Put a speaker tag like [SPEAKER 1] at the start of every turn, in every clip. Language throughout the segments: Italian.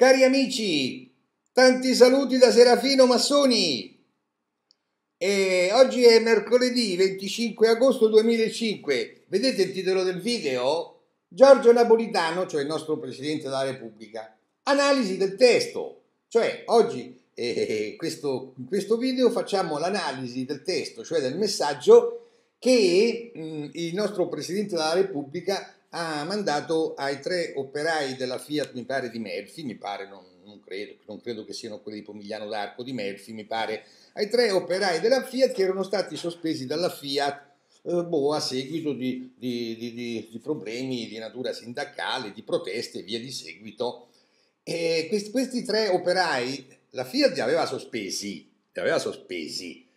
[SPEAKER 1] Cari amici, tanti saluti da Serafino Massoni. E oggi è mercoledì 25 agosto 2005. Vedete il titolo del video? Giorgio Napolitano, cioè il nostro Presidente della Repubblica. Analisi del testo. Cioè, oggi eh, eh questo, in questo video facciamo l'analisi del testo, cioè del messaggio che mh, mm, il nostro Presidente della Repubblica ha mandato ai tre operai della Fiat, mi pare di Melfi, mi pare, non, non, credo, non credo che siano quelli di Pomigliano d'Arco, di Melfi, mi pare, ai tre operai della Fiat che erano stati sospesi dalla Fiat eh, boh, a seguito di, di, di, di, problemi di natura sindacale, di proteste e via di seguito. E questi, questi tre operai, la Fiat li aveva sospesi, li aveva sospesi,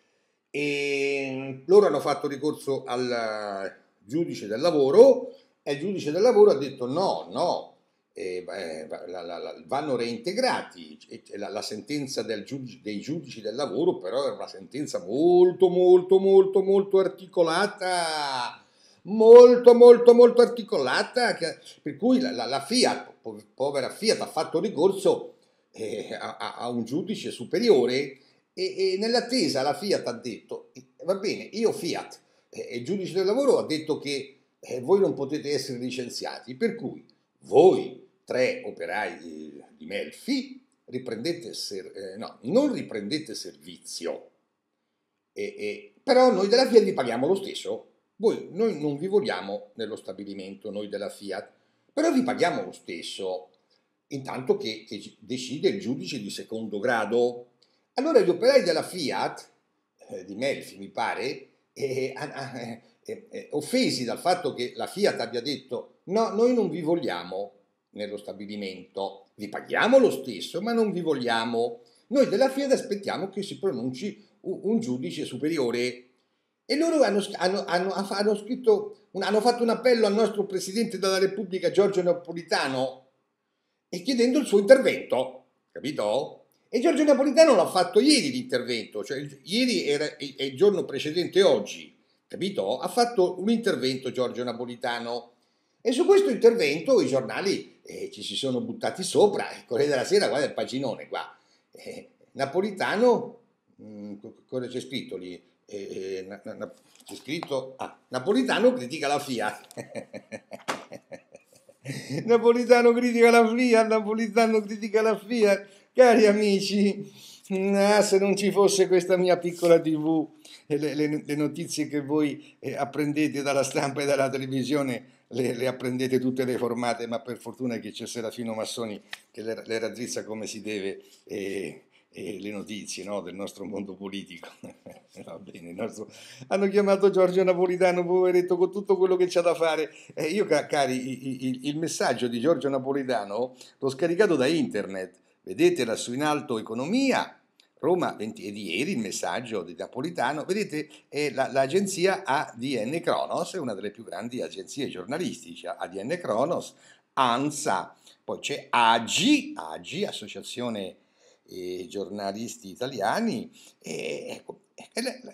[SPEAKER 1] e loro hanno fatto ricorso al eh, giudice del lavoro il giudice del lavoro ha detto no, no, eh, eh la, la, la, vanno reintegrati. La, sentenza giudice, dei giudici del lavoro però è una sentenza molto, molto, molto, molto articolata molto molto molto articolata che, per cui la, la, la, Fiat povera Fiat ha fatto ricorso eh, a, a, un giudice superiore e, e, nell'attesa la Fiat ha detto eh, va bene io Fiat eh, il giudice del lavoro ha detto che eh, voi non potete essere licenziati, per cui voi, tre operai eh, di Melfi, riprendete ser- eh, no, non riprendete servizio, e, e, però noi della Fiat vi paghiamo lo stesso. Voi, noi non vi vogliamo nello stabilimento, noi della Fiat, però vi paghiamo lo stesso, intanto che, che decide il giudice di secondo grado. Allora gli operai della Fiat, eh, di Melfi mi pare, eh, ah, ah, eh eh, offesi dal fatto che la Fiat abbia detto no, noi non vi vogliamo nello stabilimento, vi paghiamo lo stesso, ma non vi vogliamo. Noi della Fiat aspettiamo che si pronunci un, un giudice superiore. E loro hanno, hanno, hanno, hanno scritto, hanno fatto un appello al nostro Presidente della Repubblica, Giorgio Napolitano, e chiedendo il suo intervento, capito? E Giorgio Napolitano l'ha fatto ieri l'intervento, cioè ieri era il giorno precedente oggi capito? Ha fatto un intervento Giorgio Napolitano e su questo intervento i giornali eh, ci si sono buttati sopra, il Corriere della Sera, guarda il paginone qua, eh, Napolitano, mh, mm, cosa c'è scritto lì? Eh, eh na, na, c'è scritto, ah, Napolitano critica la FIA. Napolitano critica la FIA, Napolitano critica la FIA, Cari amici, ah, se non ci fosse questa mia piccola tv, le, le, le notizie che voi eh, apprendete dalla stampa e dalla televisione le, le, apprendete tutte le formate, ma per fortuna che c'è Serafino Massoni che le, le raddrizza come si deve e, e le notizie no, del nostro mondo politico. Va bene, nostro... Hanno chiamato Giorgio Napolitano, poveretto, con tutto quello che c'ha da fare. Eh, io, cari, il, il messaggio di Giorgio Napolitano l'ho scaricato da internet. Vedete lassù in alto economia, Roma 20, e di ieri il messaggio di Napolitano, vedete eh, la, l'agenzia ADN Cronos è una delle più grandi agenzie giornalistiche, ADN Cronos, ANSA, poi c'è AGI, AGI Associazione eh, Giornalisti Italiani, e, ecco,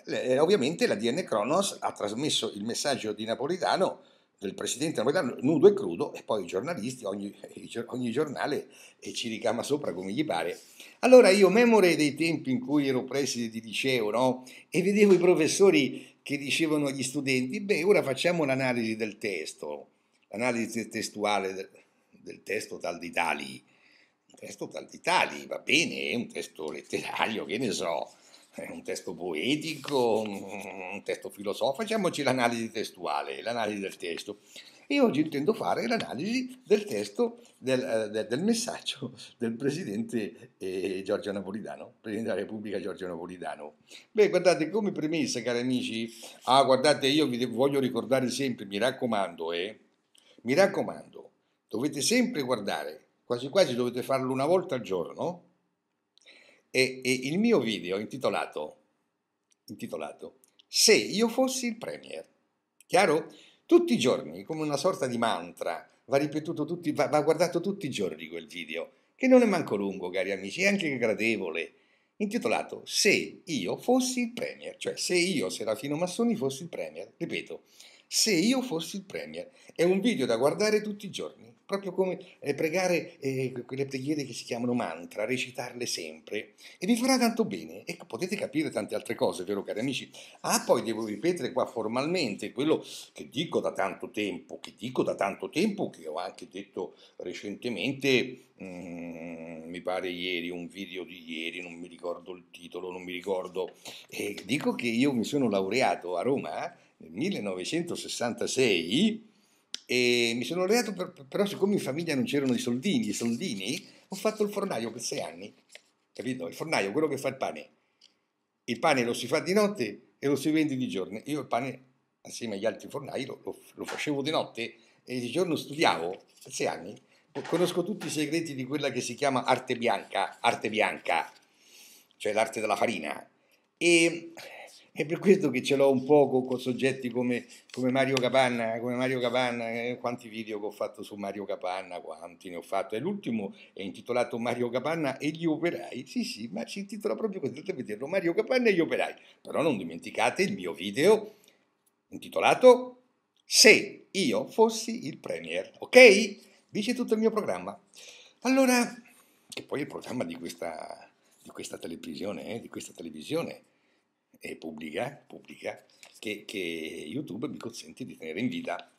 [SPEAKER 1] e, ovviamente l'ADN Cronos ha trasmesso il messaggio di Napolitano del presidente napoletano nudo e crudo e poi i giornalisti, ogni, ogni giornale eh, ci ricama sopra come gli pare allora io memore dei tempi in cui ero preside di liceo, no? E vedevo i professori che dicevano agli studenti, beh, ora facciamo l'analisi del testo, l'analisi testuale del, del testo tal di tali. Il testo tal di tali, va bene, è un testo letterario, che ne so, è un testo poetico, un, un testo filosofico, facciamoci l'analisi testuale, l'analisi del testo e oggi intendo fare l'analisi del testo del, eh, del, del messaggio del Presidente eh, Giorgio Napolitano, Presidente della Repubblica Giorgio Napolitano. Beh, guardate, come premessa, cari amici, ah, guardate, io vi voglio ricordare sempre, mi raccomando, eh, mi raccomando, dovete sempre guardare, quasi quasi dovete farlo una volta al giorno, e, e il mio video intitolato, intitolato Se io fossi il Premier, chiaro? tutti i giorni, come una sorta di mantra, va ripetuto tutti, va, va guardato tutti i giorni quel video, che non è manco lungo, cari amici, è anche gradevole, intitolato Se io fossi il Premier, cioè se io, Serafino Massoni, fossi il Premier, ripeto, se io fossi il Premier, è un video da guardare tutti i giorni, proprio come eh, pregare eh, quelle preghiere che si chiamano mantra, recitarle sempre, e vi farà tanto bene e potete capire tante altre cose, vero cari amici? Ah, poi devo ripetere qua formalmente quello che dico da tanto tempo, che dico da tanto tempo, che ho anche detto recentemente, mm, mi pare ieri, un video di ieri, non mi ricordo il titolo, non mi ricordo, e dico che io mi sono laureato a Roma eh, nel 1966 e mi sono laureato, per, però siccome in famiglia non c'erano i soldini, i soldini, ho fatto il fornaio per sei anni, capito? Il fornaio, quello che fa il pane. Il pane lo si fa di notte e lo si vende di giorno. Io il pane, assieme agli altri fornai, lo, lo, lo facevo di notte e di giorno studiavo, per sei anni. Conosco tutti i segreti di quella che si chiama arte bianca, arte bianca, cioè l'arte della farina. E è per questo che ce l'ho un po' con, soggetti come, come, Mario Capanna, come Mario Capanna, eh, quanti video che ho fatto su Mario Capanna, quanti ne ho fatto. E l'ultimo è intitolato Mario Capanna e gli operai. Sì, sì, ma si intitola proprio così, potete vederlo, Mario Capanna e gli operai. Però non dimenticate il mio video intitolato Se io fossi il premier, ok? Dice tutto il mio programma. Allora, che poi è il programma di questa, di questa televisione, eh, di questa televisione eh, pubblica, pubblica che, che, YouTube mi consente di tenere in vita.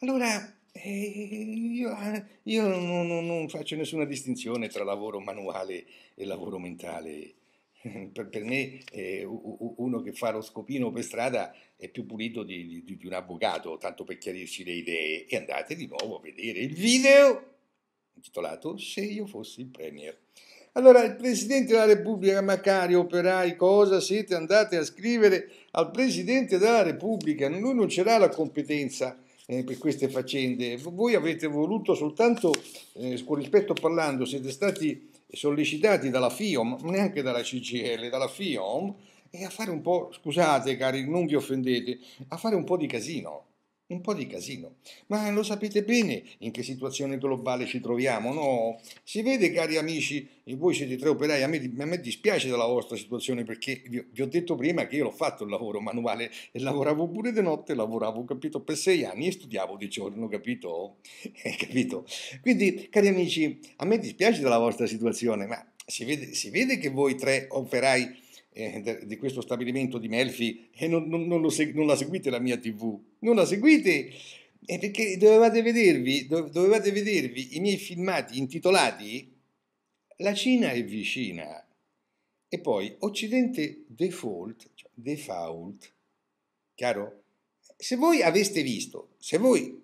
[SPEAKER 1] Allora, eh, io, eh, io non, non, non, faccio nessuna distinzione tra lavoro manuale e lavoro mentale. Per, per me eh, uno che fa lo scopino per strada è più pulito di, di, di un avvocato, tanto per chiarirci le idee. E andate di nuovo a vedere il video intitolato Se io fossi il Premier. Allora il Presidente della Repubblica, ma cari operai, cosa siete andati a scrivere al Presidente della Repubblica? Lui non ce l'ha la competenza eh, per queste faccende. Voi avete voluto soltanto, eh, con rispetto parlando, siete stati sollecitati dalla FIOM, neanche dalla CGL, dalla FIOM, e a fare un po', scusate cari, non vi offendete, a fare un po' di casino un po' di casino. Ma lo sapete bene in che situazione globale ci troviamo, no? Si vede, cari amici, e voi siete tre operai, a me, a me dispiace della vostra situazione perché vi, vi ho detto prima che io l'ho fatto il lavoro manuale e lavoravo pure di notte, lavoravo, capito, per sei anni e studiavo di giorno, capito? Eh, capito? Quindi, cari amici, a me dispiace della vostra situazione, ma si vede, si vede che voi tre operai eh, di questo stabilimento di Melfi e non, non, non, seg- non, la seguite la mia tv, non la seguite eh, perché dovevate vedervi, dovevate vedervi i miei filmati intitolati La Cina è vicina e poi Occidente default, cioè default, chiaro? Se voi aveste visto, se voi,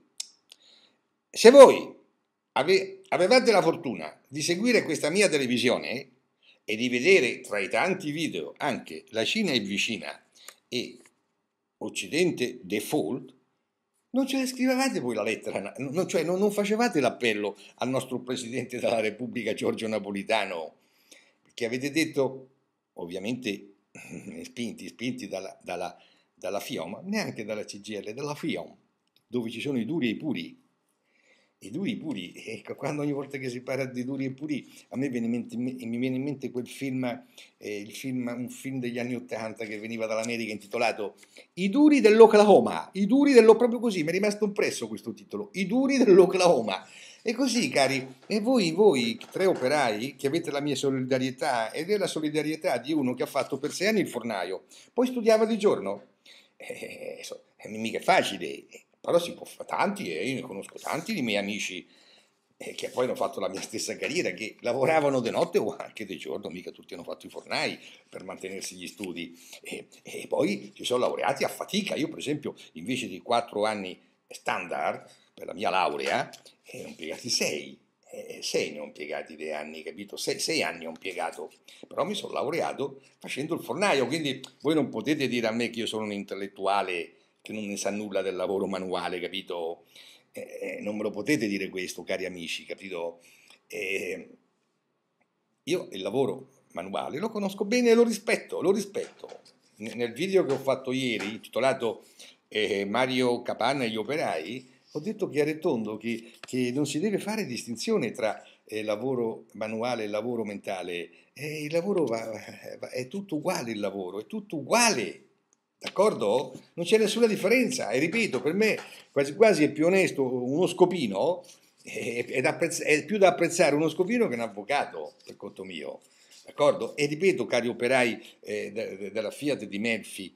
[SPEAKER 1] se voi ave- avevate la fortuna di seguire questa mia televisione, e di vedere tra i tanti video anche la Cina è vicina e Occidente default, non ce la scrivevate voi la lettera, non, cioè non, non facevate l'appello al nostro Presidente della Repubblica Giorgio Napolitano, che avete detto, ovviamente spinti, spinti dalla, dalla, dalla FIOM, neanche dalla CGL, dalla FIOM, dove ci sono i duri e i puri, i duri i puri, ecco, quando ogni volta che si parla di duri e puri, a me viene in mente, mi viene in mente quel film, eh, film, un film degli anni Ottanta che veniva dall'America intitolato I duri dell'Oklahoma, i duri dell'Oklahoma, proprio così, mi è rimasto impresso questo titolo, i duri dell'Oklahoma. E così, cari, e voi, voi, tre operai, che avete la mia solidarietà, ed è la solidarietà di uno che ha fatto per sei anni il fornaio, poi studiava di giorno, eh, eh so, è mica facile, però si può fare tanti, e eh, io ne conosco tanti di miei amici eh, che poi hanno fatto la mia stessa carriera, che lavoravano di notte o anche di giorno, mica tutti hanno fatto i fornai per mantenersi gli studi, e, e poi si sono laureati a fatica. Io per esempio invece di quattro anni standard per la mia laurea, eh, ne ho impiegati 6. Eh, sei ne ho impiegati dei anni, capito? sei anni ho impiegato, però mi sono laureato facendo il fornaio, quindi voi non potete dire a me che io sono un intellettuale che non ne sa nulla del lavoro manuale, capito? Eh, eh non me lo potete dire questo, cari amici, capito? Eh, io il lavoro manuale lo conosco bene e lo rispetto, lo rispetto. Nel video che ho fatto ieri, intitolato eh, Mario Capanna e gli operai, ho detto chiaro che, che non si deve fare distinzione tra eh, lavoro manuale e lavoro mentale. Eh, il lavoro va, va, è tutto uguale il lavoro, è tutto uguale. D'accordo? Non c'è nessuna differenza e ripeto, per me quasi quasi è più onesto uno scopino, eh, è, è, è più da apprezzare uno scopino che un avvocato, per conto mio. D'accordo? E ripeto, cari operai eh, della Fiat di Melfi,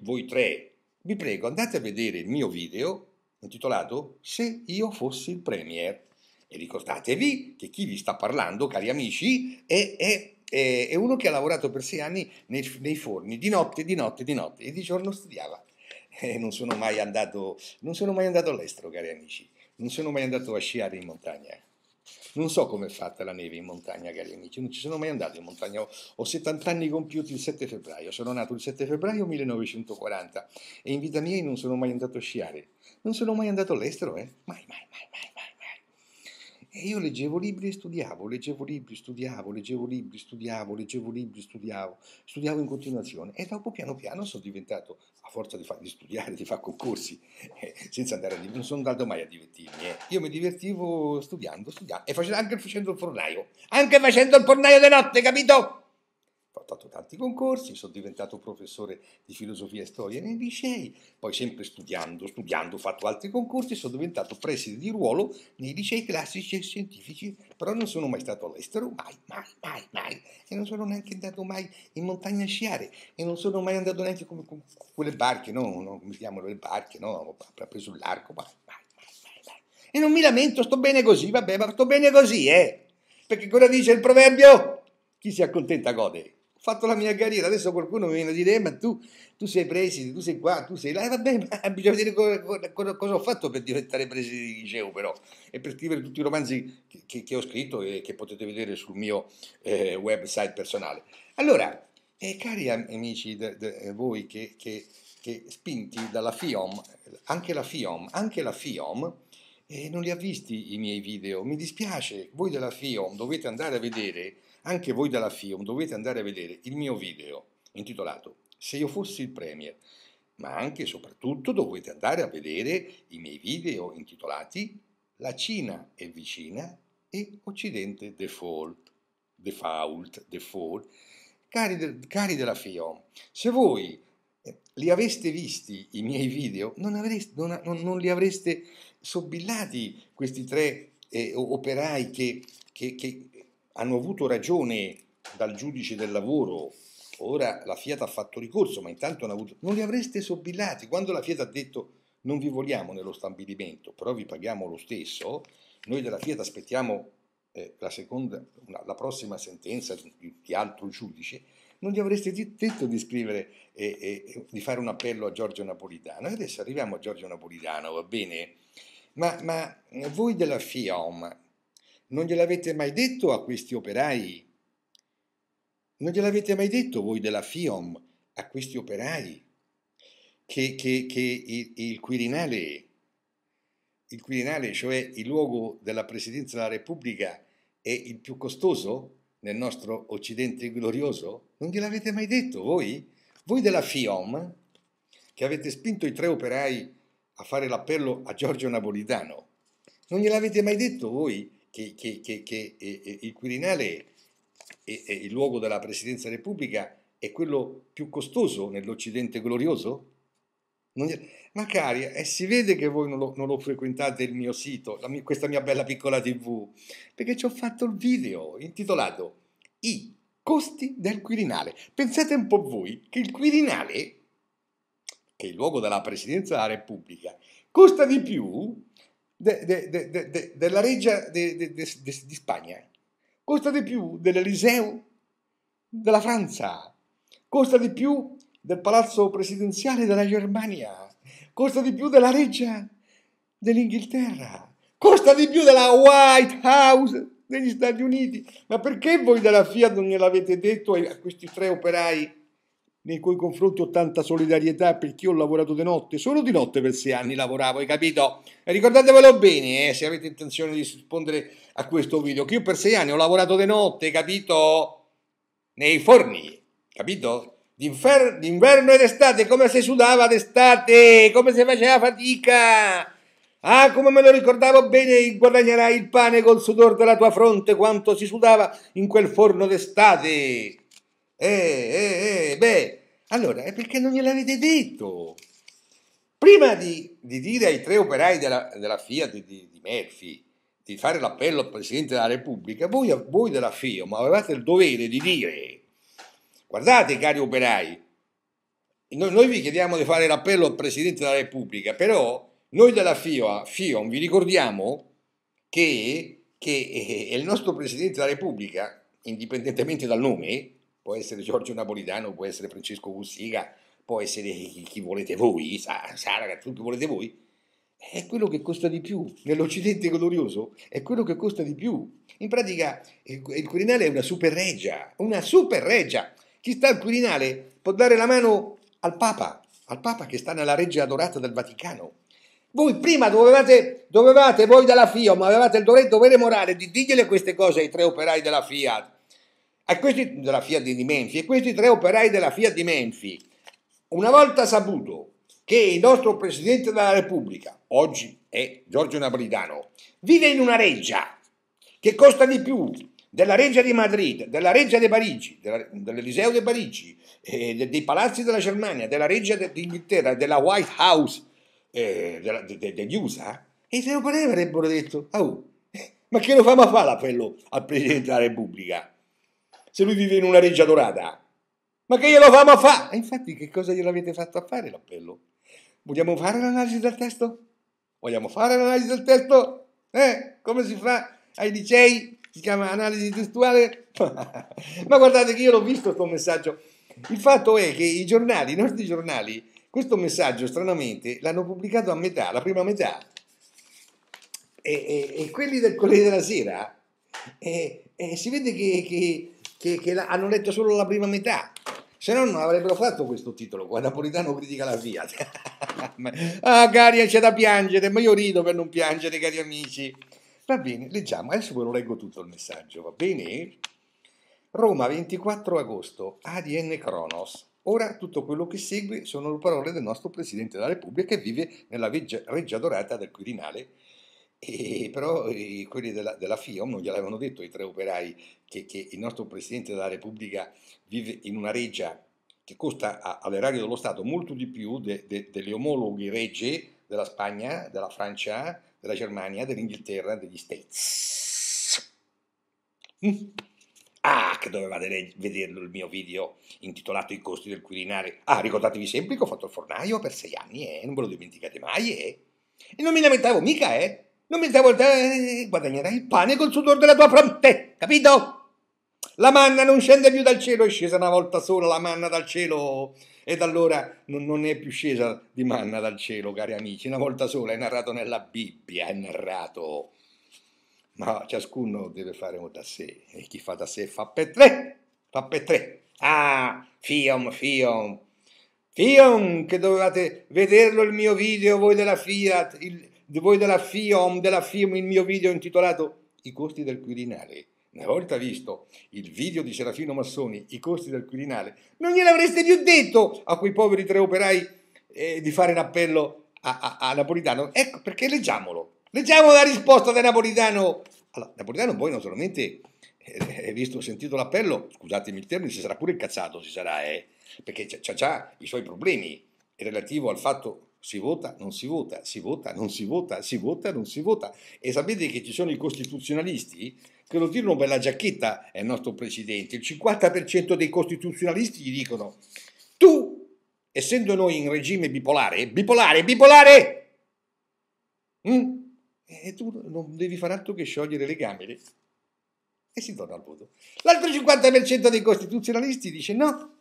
[SPEAKER 1] voi tre, vi prego andate a vedere il mio video intitolato Se io fossi il Premier. E ricordatevi che chi vi sta parlando, cari amici, è, è eh, è uno che ha lavorato per sei anni nei, nei, forni, di notte, di notte, di notte, e di giorno studiava. E non, sono mai andato, non sono mai andato all'estero, cari amici, non sono mai andato a sciare in montagna. Non so come è fatta la neve in montagna, cari amici, non ci sono mai andato in montagna. Ho, ho 70 anni compiuti il 7 febbraio, sono nato il 7 febbraio 1940 e in vita mia non sono mai andato a sciare. Non sono mai andato all'estero, eh? Mai, mai, mai, mai. E io leggevo libri e studiavo, leggevo libri, studiavo, leggevo libri, studiavo, leggevo libri, studiavo, studiavo in continuazione. E dopo piano piano sono diventato, a forza di, fa, di studiare, di fare concorsi, eh, senza andare a divertirmi, non sono andato mai a divertirmi. Eh. Io mi divertivo studiando, studiando, e facendo, anche facendo il fornaio, anche facendo il fornaio di notte, capito? portato tanti concorsi, sono diventato professore di filosofia e storia nei licei, poi sempre studiando, studiando, ho fatto altri concorsi, sono diventato preside di ruolo nei licei classici e scientifici, però non sono mai stato all'estero, mai, mai, mai, mai, e non sono neanche andato mai in montagna a sciare, e non sono mai andato neanche con, con quelle barche, no, no, come si chiamano le barche, no, preso l'arco, mai, mai, mai, mai, mai. E non mi lamento, sto bene così, vabbè, ma sto bene così, eh. Perché cosa dice il proverbio? Chi si accontenta gode fatto la mia carriera, adesso qualcuno mi viene a dire, eh, ma tu, tu, sei preside, tu sei qua, tu sei là, e eh, vabbè, ma bisogna vedere cosa, ho fatto per diventare preside di liceo però, e per scrivere tutti i romanzi che, che, ho scritto e che potete vedere sul mio eh, website personale. Allora, eh, cari amici, de, de, eh, voi che, che spinti dalla FIOM, anche la FIOM, anche la FIOM, eh, non li ha visti i miei video, mi dispiace, voi della FIOM dovete andare a vedere anche voi dalla FIOM dovete andare a vedere il mio video intitolato Se io fossi il Premier, ma anche e soprattutto dovete andare a vedere i miei video intitolati La Cina è vicina e Occidente default, default, default. Cari, de, cari della FIOM, se voi eh, li aveste visti i miei video, non, avreste, non, non, non li avreste sobillati questi tre eh, operai che, che, che, hanno avuto ragione dal giudice del lavoro, ora la Fiat ha fatto ricorso, ma intanto hanno avuto... Non li avreste sobillati quando la Fiat ha detto non vi vogliamo nello stabilimento, però vi paghiamo lo stesso, noi della Fiat aspettiamo eh, la, seconda, una, la, prossima sentenza di, di, altro giudice, non gli avreste detto di scrivere e eh, eh, di fare un appello a Giorgio Napolitano. adesso arriviamo a Giorgio Napolitano, va bene? Ma, ma voi della FIOM non gliel'avete mai detto a questi operai? Non gliel'avete mai detto voi della FIOM a questi operai che, che, che il, il, Quirinale, il Quirinale, cioè il luogo della Presidenza della Repubblica, è il più costoso nel nostro Occidente glorioso? Non gliel'avete mai detto voi? Voi della FIOM, che avete spinto i tre operai a fare l'appello a Giorgio Napolitano, non gliel'avete mai detto voi che, che, che eh, eh, il Quirinale è, è il luogo della Presidenza della Repubblica è quello più costoso nell'Occidente glorioso? Non... Ma cari, eh, si vede che voi non lo, non lo frequentate il mio sito, mia, questa mia bella piccola tv, perché ci ho fatto il video intitolato I costi del Quirinale. Pensate un po' voi che il Quirinale, che è il luogo della Presidenza della Repubblica, costa di più de, de, della reggia di Spagna, costa di più dell'Eliseo della Francia, costa di più del palazzo presidenziale della Germania, costa di più della reggia dell'Inghilterra, costa di più della White House degli Stati Uniti. Ma perché voi della Fiat non gliel'avete detto a questi tre operai nei cui confronti ho tanta solidarietà perché io ho lavorato di notte, solo di notte per sei anni lavoravo, hai capito? Ricordatevelo bene, eh, se avete intenzione di rispondere a questo video, che io per sei anni ho lavorato di notte, capito? Nei forni, capito? d'inverno ed estate, come si sudava d'estate, come si faceva fatica. Ah, come me lo ricordavo bene, guadagnerai il pane col sudor della tua fronte, quanto si sudava in quel forno d'estate. Eh, eh, eh, beh, allora è perché non gliel'avete detto. Prima di, di, dire ai tre operai della, della FIA di, di, di Murphy di fare l'appello al Presidente della Repubblica, voi, voi della FIA ma avevate il dovere di dire, guardate cari operai, noi, noi vi chiediamo di fare l'appello al Presidente della Repubblica, però noi della FIA, FIOM vi ricordiamo che, che è eh, eh, il nostro Presidente della Repubblica, indipendentemente dal nome, può essere Giorgio Napolitano, può essere Francesco Cussiga, può essere chi volete voi, Saragat, chi volete voi, è quello che costa di più nell'Occidente glorioso, è quello che costa di più. In pratica il Quirinale è una super regia, una super regia. Chi sta al Quirinale può dare la mano al Papa, al Papa che sta nella reggia adorata del Vaticano. Voi prima dovevate, dovevate voi dalla FIA, ma avevate il dovere, dovere morale di dirgliele queste cose ai tre operai della Fiat a questi della Fiat di Menfi e questi tre operai della Fiat di Menfi, una volta saputo che il nostro Presidente della Repubblica, oggi è Giorgio Napolitano, vive in una reggia che costa di più della reggia di Madrid, della reggia di Parigi, dell'Eliseo di Parigi, eh, dei palazzi della Germania, della reggia d'Inghilterra, della White House eh, della, de, de, degli USA, e se lo pareva avrebbero detto, oh, eh, ma che lo fa ma fa l'appello al Presidente della Repubblica? se lui vive in una reggia dorata? Ma che glielo famo a fare? E infatti che cosa gliel'avete fatto a fare l'appello? Vogliamo fare l'analisi del testo? Vogliamo fare l'analisi del testo? Eh? Come si fa ai licei? Si chiama analisi testuale? Ma guardate che io l'ho visto questo messaggio. Il fatto è che i giornali, i nostri giornali, questo messaggio stranamente l'hanno pubblicato a metà, la prima metà. E, e, e quelli del Corriere della Sera, e, eh, eh, si vede che, che che, che la, hanno letto solo la prima metà. Se no non avrebbero fatto questo titolo qua, Napolitano critica la Fiat. ah, cari, c'è da piangere, ma io rido per non piangere, cari amici. Va bene, leggiamo, adesso ve lo leggo tutto il messaggio, va bene? Roma, 24 agosto, ADN Cronos. Ora tutto quello che segue sono le parole del nostro Presidente della Repubblica che vive nella regia dorata del Quirinale, e però eh, quelli della, della FIOM non gliel'avevano detto i tre operai che, che, il nostro Presidente della Repubblica vive in una reggia che costa a, all'erario dello Stato molto di più de, de, delle omologhe regge della Spagna, della Francia, della Germania, dell'Inghilterra, degli States. Mm. Ah, che dovevate vederlo il mio video intitolato I costi del Quirinale. Ah, ricordatevi sempre che ho fatto il fornaio per sei anni, eh, non ve lo dimenticate mai, eh. E non mi lamentavo mica, eh. Non mi stai voltando, eh, guadagnerai il pane col sudore della tua fronte, capito? La manna non scende più dal cielo, è scesa una volta sola la manna dal cielo e da allora non, non, è più scesa di manna dal cielo, cari amici, una volta sola è narrato nella Bibbia, è narrato. Ma ciascuno deve fare da sé e chi fa da sé fa per tre, fa per tre. Ah, Fion, Fion, Fion, che dovevate vederlo il mio video voi della Fiat, il, di voi della FIOM, della FIOM, il mio video intitolato I costi del Quirinale. Una volta visto il video di Serafino Massoni, I costi del Quirinale, non gliel'avreste più detto a quei poveri tre operai eh, di fare l'appello a, a, a, Napolitano. Ecco perché leggiamolo. Leggiamo la risposta del Napolitano. Allora, Napolitano poi naturalmente, eh, eh visto, sentito l'appello, scusatemi il termine, si sarà pure incazzato, si sarà, eh, perché c'ha già i suoi problemi relativo al fatto si vota, non si vota, si vota, non si vota, si vota, non si vota. E sapete che ci sono i costituzionalisti che lo tirano per la giacchetta è il nostro presidente. Il 50% dei costituzionalisti gli dicono: Tu, essendo noi in regime bipolare, bipolare, bipolare, mh, mm, eh, e tu non devi fare altro che sciogliere le gambe. E si torna al voto. L'altro 50% dei costituzionalisti dice: No,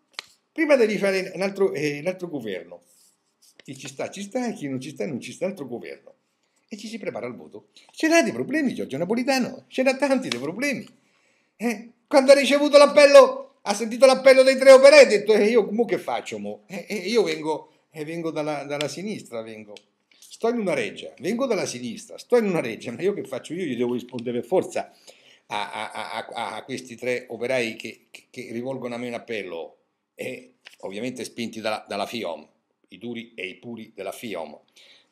[SPEAKER 1] prima devi fare un altro, eh, un altro governo chi ci sta, ci sta, e chi non ci sta, non ci sta, altro governo. E ci si prepara al voto. Ce n'ha dei problemi, Giorgio Napolitano, ce n'ha tanti dei problemi. Eh? Quando ha ricevuto l'appello, ha sentito l'appello dei tre operai, ha detto, eh, io mo che faccio mo? Eh, eh io vengo, eh, vengo dalla, dalla, sinistra, vengo. Sto in una reggia, vengo dalla sinistra, sto in una reggia, ma io che faccio? Io gli devo rispondere per forza a, a, a, a, questi tre operai che, che, che rivolgono a me un appello, e eh, ovviamente spinti dalla, dalla FIOM i duri e i puri della FIOM.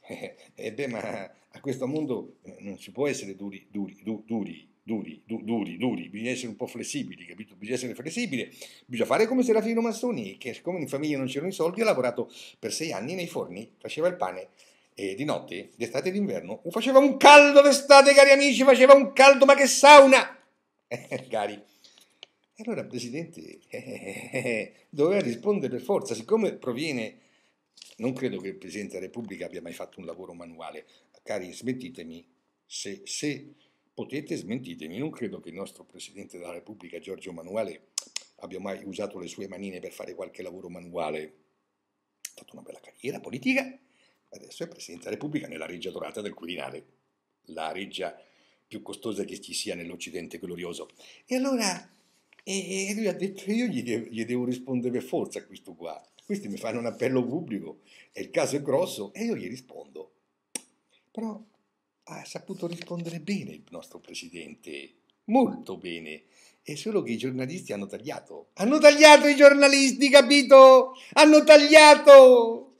[SPEAKER 1] e beh, ma a questo mondo eh, non si può essere duri, duri, du, duri, duri, du, duri, duri, bisogna essere un po' flessibili, capito? Bisogna essere flessibili, bisogna fare come Serafino Massoni, che siccome in famiglia non c'erano i soldi, ha lavorato per sei anni nei forni, faceva il pane e di notte, d'estate e d'inverno, faceva un caldo d'estate, cari amici, faceva un caldo, ma che sauna! Eh, cari. E allora il presidente doveva rispondere per forza, siccome proviene non credo che il Presidente della Repubblica abbia mai fatto un lavoro manuale. Cari, smentitemi, se, se potete smentitemi, non credo che il nostro Presidente della Repubblica, Giorgio Manuale, abbia mai usato le sue manine per fare qualche lavoro manuale. Ha fatto una bella carriera politica, adesso è Presidente della Repubblica nella reggia dorata del Quirinale, la reggia più costosa che ci sia nell'Occidente glorioso. E allora e lui ha detto io gli, devo rispondere per forza a questo qua questi mi fanno un appello pubblico e il caso è grosso e io gli rispondo. Però ha saputo rispondere bene il nostro presidente, molto bene. È solo che i giornalisti hanno tagliato. Hanno tagliato i giornalisti, capito? Hanno tagliato!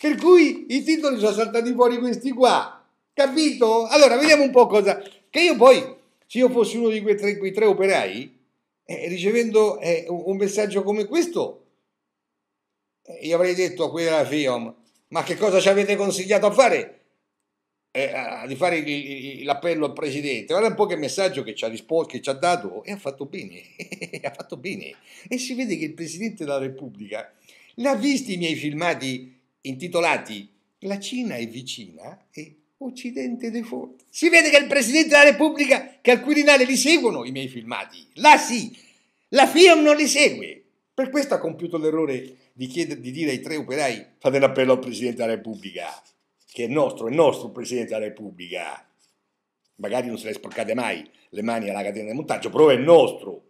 [SPEAKER 1] Per cui i titoli sono saltati fuori questi qua, capito? Allora, vediamo un po' cosa... Che io poi, se io fossi uno di quei tre, quei tre operai, eh, ricevendo eh, un messaggio come questo, io avrei detto a quella FIOM, ma che cosa ci avete consigliato a fare? Eh, di fare l'appello al presidente. Guarda un po' che messaggio che ci ha, risposto, che ci ha dato e ha fatto bene, ha fatto bene. E si vede che il presidente della Repubblica l'ha visto i miei filmati intitolati La Cina è vicina e Occidente dei forti. Si vede che il presidente della Repubblica, che al Quirinale li seguono i miei filmati. Là sì, la FIOM non li segue per questo ha compiuto l'errore di, chiedere, di dire ai tre operai fate un appello al Presidente della Repubblica, che è nostro, è nostro Presidente della Repubblica. Magari non se le sporcate mai le mani alla catena di montaggio, però è nostro,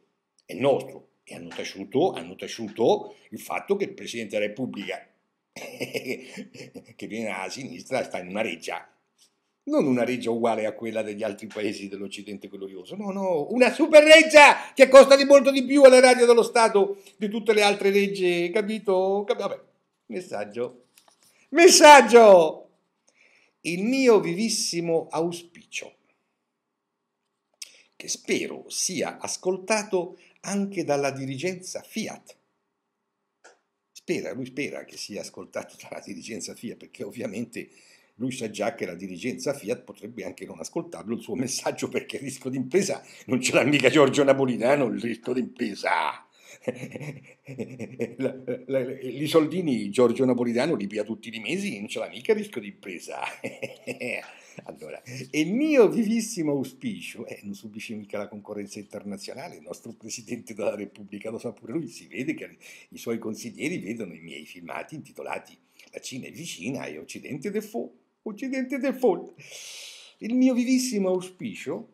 [SPEAKER 1] è nostro. E hanno taciuto, hanno taciuto il fatto che il Presidente della Repubblica, che viene dalla sinistra, sta in una reggia non una reggia uguale a quella degli altri paesi dell'Occidente glorioso, no, no, una super reggia che costa di molto di più alle radio dello Stato di tutte le altre regge, capito? vabbè, messaggio. Messaggio! Il mio vivissimo auspicio, che spero sia ascoltato anche dalla dirigenza Fiat. Spera, lui spera che sia ascoltato dalla dirigenza Fiat, perché ovviamente lui sa già che la dirigenza Fiat potrebbe anche non ascoltarlo il suo messaggio perché il rischio d'impresa non ce l'ha mica Giorgio Napolitano, eh, il rischio d'impresa. I soldini Giorgio Napolitano li pia tutti i mesi, non ce l'ha mica il rischio d'impresa. allora, e il mio vivissimo auspicio, eh, non subisce mica la concorrenza internazionale, il nostro Presidente della Repubblica lo sa pure lui, si vede che i suoi consiglieri vedono i miei filmati intitolati La Cina è vicina e Occidente defunto. Occidente default. Il mio vivissimo auspicio,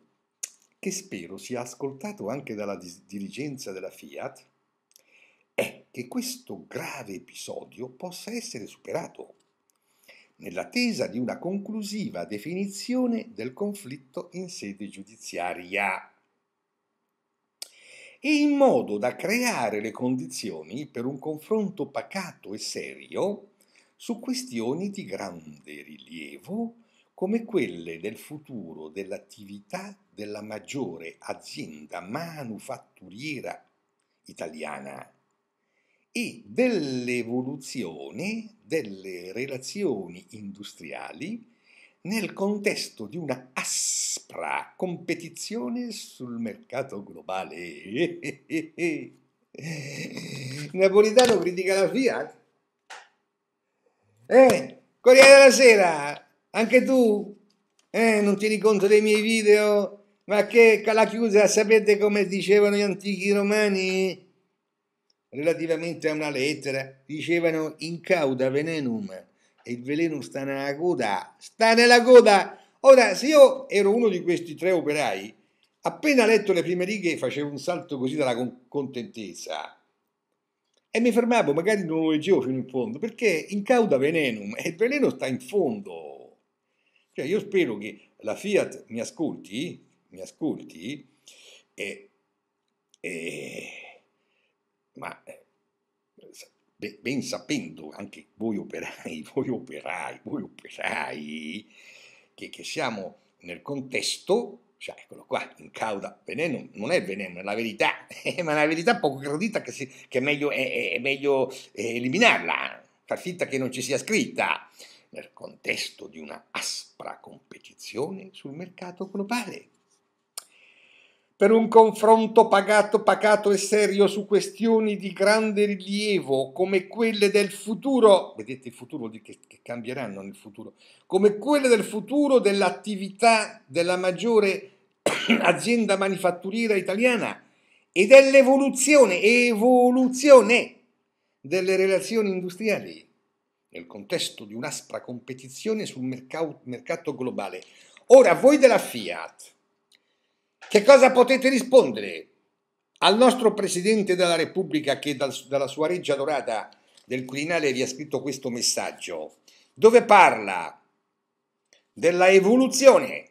[SPEAKER 1] che spero sia ascoltato anche dalla dirigenza della Fiat, è che questo grave episodio possa essere superato nell'attesa di una conclusiva definizione del conflitto in sede giudiziaria e in modo da creare le condizioni per un confronto pacato e serio su questioni di grande rilievo come quelle del futuro dell'attività della maggiore azienda manufatturiera italiana e dell'evoluzione delle relazioni industriali nel contesto di una aspra competizione sul mercato globale. Napolitano critica la Fiat? Eh? Corriere della Sera, anche tu? Eh, non ti conto dei miei video? Ma che cala chiusa, sapete come dicevano gli antichi romani? Relativamente a una lettera, dicevano in cauda venenum, e il veleno sta nella coda, sta nella coda! Ora, se io ero uno di questi tre operai, appena letto le prime righe facevo un salto così dalla contentezza, e mi fermavo, magari non lo leggevo fino in fondo, perché incauda venenum, e il veleno sta in fondo. Cioè io spero che la Fiat mi ascolti, mi ascolti, e, e ma eh, ben sapendo anche voi operai, voi operai, voi operai, che, che siamo nel contesto cioè, eccolo qua, in cauda, veneno, non è veneno, è la verità, eh, ma è una verità poco gradita che, si, che è meglio, è, è meglio eh, eliminarla, far finta che non ci sia scritta, nel contesto di una aspra competizione sul mercato globale per un confronto pagato, pacato e serio su questioni di grande rilievo come quelle del futuro, vedete il futuro che, che cambieranno nel futuro, come quelle del futuro dell'attività della maggiore azienda manifatturiera italiana e dell'evoluzione, evoluzione delle relazioni industriali nel contesto di un'aspra competizione sul mercato globale. Ora, voi della Fiat, che cosa potete rispondere al nostro Presidente della Repubblica che dal, dalla sua reggia dorata del Quirinale vi ha scritto questo messaggio, dove parla della evoluzione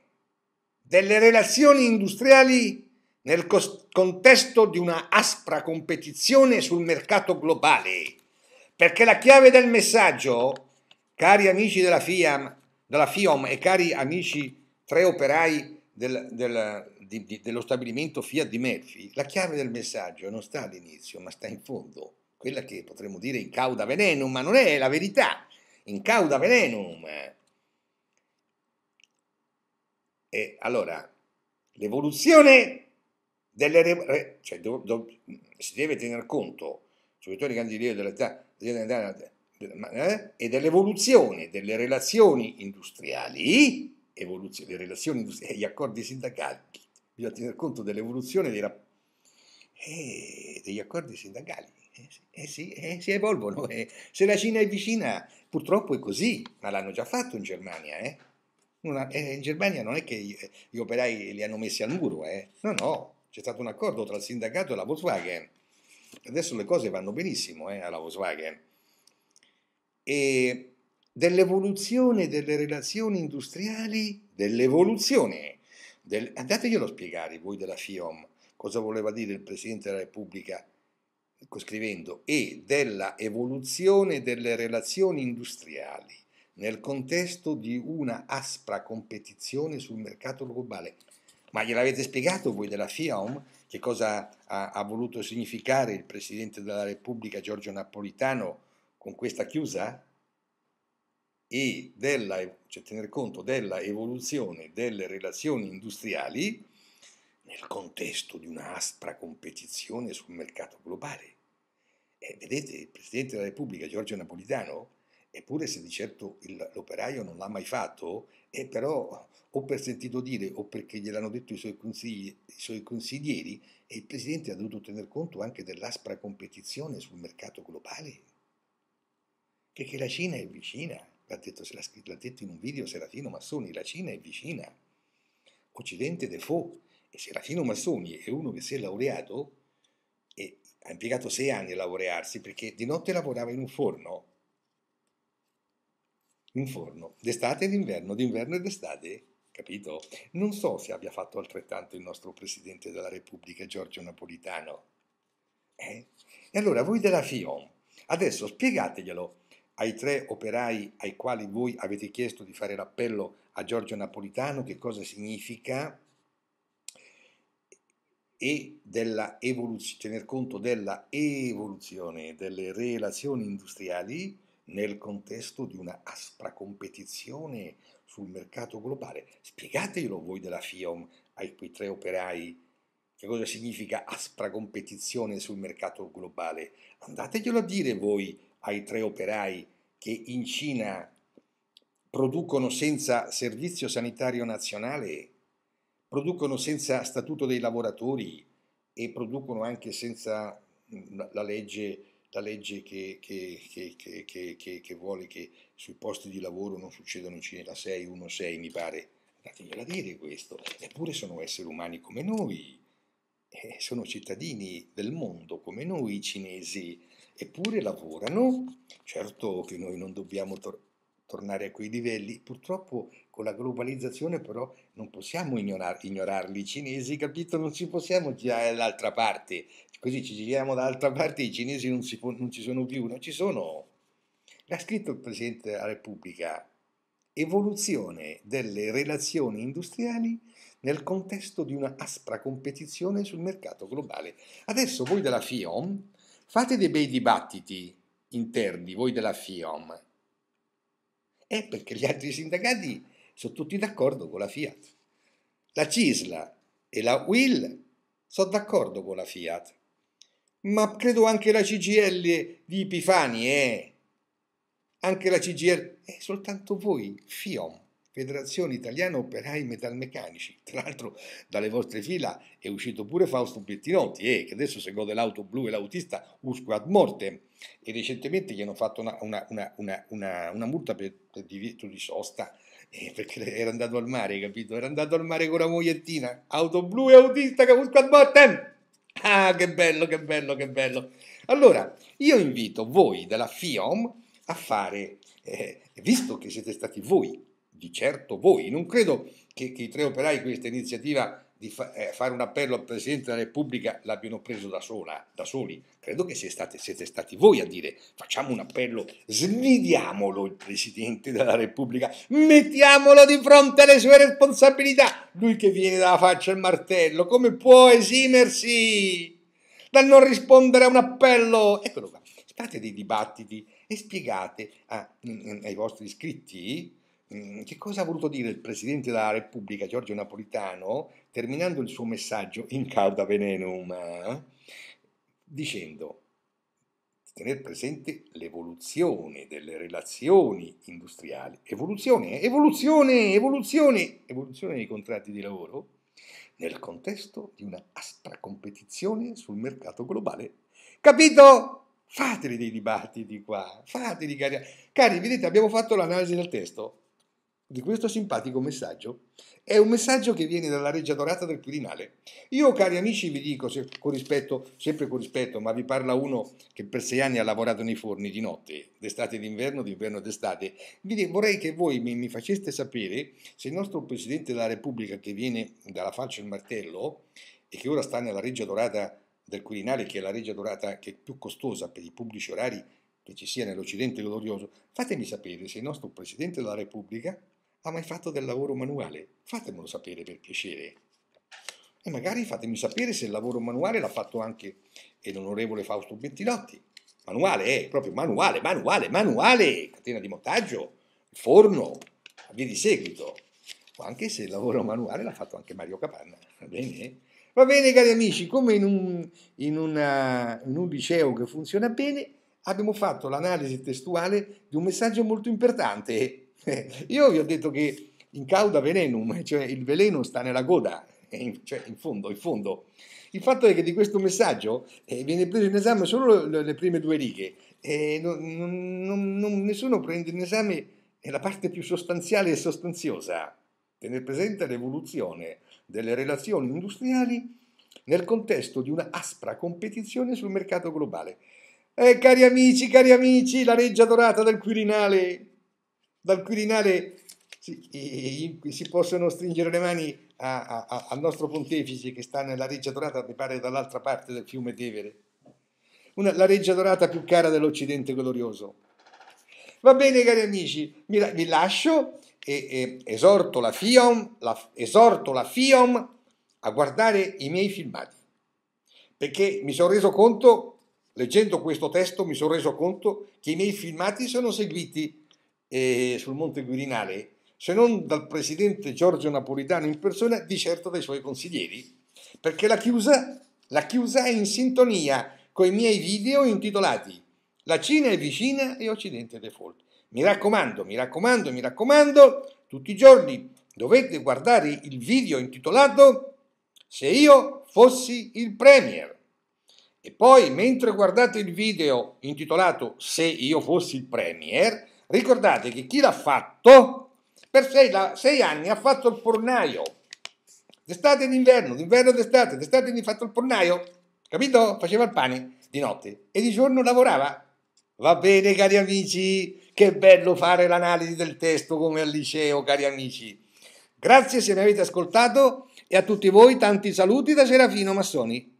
[SPEAKER 1] delle relazioni industriali nel contesto di una aspra competizione sul mercato globale. Perché la chiave del messaggio, cari amici della FIAM, della FIOM e cari amici tre operai del, del, di, di, dello stabilimento Fiat di Melfi, la chiave del messaggio non sta all'inizio, ma sta in fondo, quella che potremmo dire in cauda venenum, ma non è la verità, in cauda venenum. E allora, l'evoluzione delle... Re, cioè, do, do, si deve tener conto, soprattutto nei grandi livelli dell'età, dell'età, e dell'evoluzione delle relazioni industriali evoluzione, le relazioni e gli accordi sindacali, bisogna tener conto dell'evoluzione dei rapporti eh, degli accordi sindacali. Eh, sì, eh, si eh evolvono. Eh, se la Cina è vicina, purtroppo è così, ma l'hanno già fatto in Germania. Una, eh. in Germania non è che gli, gli, operai li hanno messi al muro, no, no, c'è stato un accordo tra il sindacato e la Volkswagen. Adesso le cose vanno benissimo alla Volkswagen. E dell'evoluzione delle relazioni industriali, dell'evoluzione. Del, andateglielo a spiegare voi della FIOM cosa voleva dire il Presidente della Repubblica scrivendo e della evoluzione delle relazioni industriali nel contesto di una aspra competizione sul mercato globale. Ma gliel'avete spiegato voi della FIOM che cosa ha, ha voluto significare il Presidente della Repubblica Giorgio Napolitano con questa chiusa? e della, cioè tenere conto della evoluzione delle relazioni industriali nel contesto di una aspra competizione sul mercato globale. E eh, vedete, il Presidente della Repubblica, Giorgio Napolitano, eppure se di certo il, l'operaio non l'ha mai fatto, e eh, però o per sentito dire o perché gliel'hanno detto i suoi, consigli, i suoi consiglieri, e eh, il Presidente ha dovuto tener conto anche dell'aspra competizione sul mercato globale, perché la Cina è vicina l'ha detto, l'ha detto in un video Serafino Massoni, la Cina è vicina, Occidente Defoe, e Serafino Massoni è uno che si è laureato e ha impiegato sei anni a laurearsi perché di notte lavorava in un forno, in un forno, d'estate e d'inverno, d'inverno e d'estate, capito? Non so se abbia fatto altrettanto il nostro Presidente della Repubblica Giorgio Napolitano. Eh? E allora voi della FIOM, adesso spiegateglielo ai tre operai ai quali voi avete chiesto di fare l'appello a Giorgio Napolitano che cosa significa e della evoluzione, tener conto della evoluzione delle relazioni industriali nel contesto di una aspra competizione sul mercato globale. Spiegateglielo voi della FIOM ai quei tre operai che cosa significa aspra competizione sul mercato globale. Andateglielo a dire voi ai tre operai che in Cina producono senza servizio sanitario nazionale, producono senza statuto dei lavoratori e producono anche senza mm, la legge, la legge che, che, che, che, vuole che sui posti di lavoro non succedano in 1, 6 mi pare. Andategliela a dire questo, eppure sono esseri umani come noi, eh, sono cittadini del mondo come noi cinesi eppure lavorano. Certo che noi non dobbiamo tor- tornare a quei livelli, purtroppo con la globalizzazione però non possiamo ignorar- ignorarli, i cinesi, capito? Non ci possiamo girare dall'altra parte, così ci giriamo dall'altra parte, i cinesi non, po- non ci sono più, non ci sono. L'ha scritto il Presidente della Repubblica, evoluzione delle relazioni industriali nel contesto di una aspra competizione sul mercato globale. Adesso voi della FIOM Fate dei bei dibattiti interni, voi della FIOM. Eh, perché gli altri sindacati sono tutti d'accordo con la Fiat. La Cisla e la Will sono d'accordo con la Fiat. Ma credo anche la CGL di Epifani, eh? Anche la CGL, è eh, soltanto voi, FIOM Federazione Italiana Operai Metalmeccanici. Tra l'altro dalle vostre fila è uscito pure Fausto Bettinotti, eh, che adesso se gode l'auto blu e l'autista usco ad morte. E recentemente gli hanno fatto una, una, una, una multa per, per divieto di sosta, eh, perché era andato al mare, capito? Era andato al mare con la mogliettina, auto blu e autista che usco ad morte! Ah, che bello, che bello, che bello! Allora, io invito voi della FIOM a fare, eh, visto che siete stati voi di certo voi. Non credo che, che i tre operai questa iniziativa di fa, eh, fare un appello al Presidente della Repubblica l'abbiano preso da, sola, da soli. Credo che siete stati, siete stati voi a dire facciamo un appello, slidiamolo il Presidente della Repubblica, mettiamolo di fronte alle sue responsabilità. Lui che viene dalla faccia al martello, come può esimersi dal non rispondere a un appello? Eccolo qua, Fate dei dibattiti e spiegate a, mm, mm, ai vostri iscritti Mm, che cosa ha voluto dire il Presidente della Repubblica Giorgio Napolitano terminando il suo messaggio in cauda venenum eh? dicendo tenere presente l'evoluzione delle relazioni industriali, evoluzione, evoluzione, evoluzione, evoluzione dei contratti di lavoro nel contesto di una aspra competizione sul mercato globale. Capito? Fateli dei dibattiti qua, fateli cari. Cari, vedete, abbiamo fatto l'analisi del testo, di questo simpatico messaggio è un messaggio che viene dalla Reggia Dorata del Quirinale. Io, cari amici, vi dico se, con rispetto, sempre con rispetto, ma vi parla uno che per sei anni ha lavorato nei forni di notte, d'estate e d'inverno, d'inverno e d'estate. vorrei che voi mi, mi, faceste sapere se il nostro Presidente della Repubblica, che viene dalla falce al martello e che ora sta nella Reggia Dorata del Quirinale, che è la Reggia Dorata che è più costosa per i pubblici orari che ci sia nell'Occidente glorioso, fatemi sapere se il nostro Presidente della Repubblica ha mai fatto del lavoro manuale? Fatemelo sapere per piacere. E magari fatemi sapere se il lavoro manuale l'ha fatto anche l'onorevole Fausto Bentilotti. Manuale, eh, proprio manuale, manuale, manuale! Catena di montaggio, forno, via di seguito. Anche se il lavoro manuale l'ha fatto anche Mario Capanna, va bene? Eh? Va bene, cari amici, come in un, in una, in un liceo che funziona bene, abbiamo fatto l'analisi testuale di un messaggio molto importante eh, io vi ho detto che in cauda venenum, cioè il veleno sta nella coda, cioè in fondo, in fondo. Il fatto è che di questo messaggio eh, viene preso in esame solo le, prime due righe, e non, non, non, nessuno prende in esame la parte più sostanziale e sostanziosa, tenere presente l'evoluzione delle relazioni industriali nel contesto di una aspra competizione sul mercato globale. Eh, cari amici, cari amici, la reggia dorata del Quirinale dal Quirinale si, si, possono stringere le mani a, a, al nostro pontefice che sta nella Reggia Dorata, mi pare dall'altra parte del fiume Tevere. Una, la Reggia Dorata più cara dell'Occidente glorioso. Va bene, cari amici, mi, vi lascio e, e esorto, la FIOM, la, esorto la FIOM a guardare i miei filmati, perché mi sono reso conto, leggendo questo testo, mi sono reso conto che i miei filmati sono seguiti eh, sul Monte Quirinale, se non dal presidente Giorgio Napolitano in persona, di certo dai suoi consiglieri, perché la chiusa, la chiusa è in sintonia con i miei video intitolati La Cina è vicina e Occidente è default. Mi raccomando, mi raccomando, mi raccomando, tutti i giorni dovete guardare il video intitolato Se io fossi il Premier. E poi, mentre guardate il video intitolato Se io fossi il Premier, Ricordate che chi l'ha fatto per sei, la, sei anni ha fatto il fornaio. D'estate e d'inverno, d'inverno d'estate, d'estate ha fatto il fornaio. Capito? Faceva il pane di notte e di giorno lavorava. Va bene, cari amici, che bello fare l'analisi del testo come al liceo, cari amici. Grazie se mi avete ascoltato e a tutti voi tanti saluti da Serafino Massoni.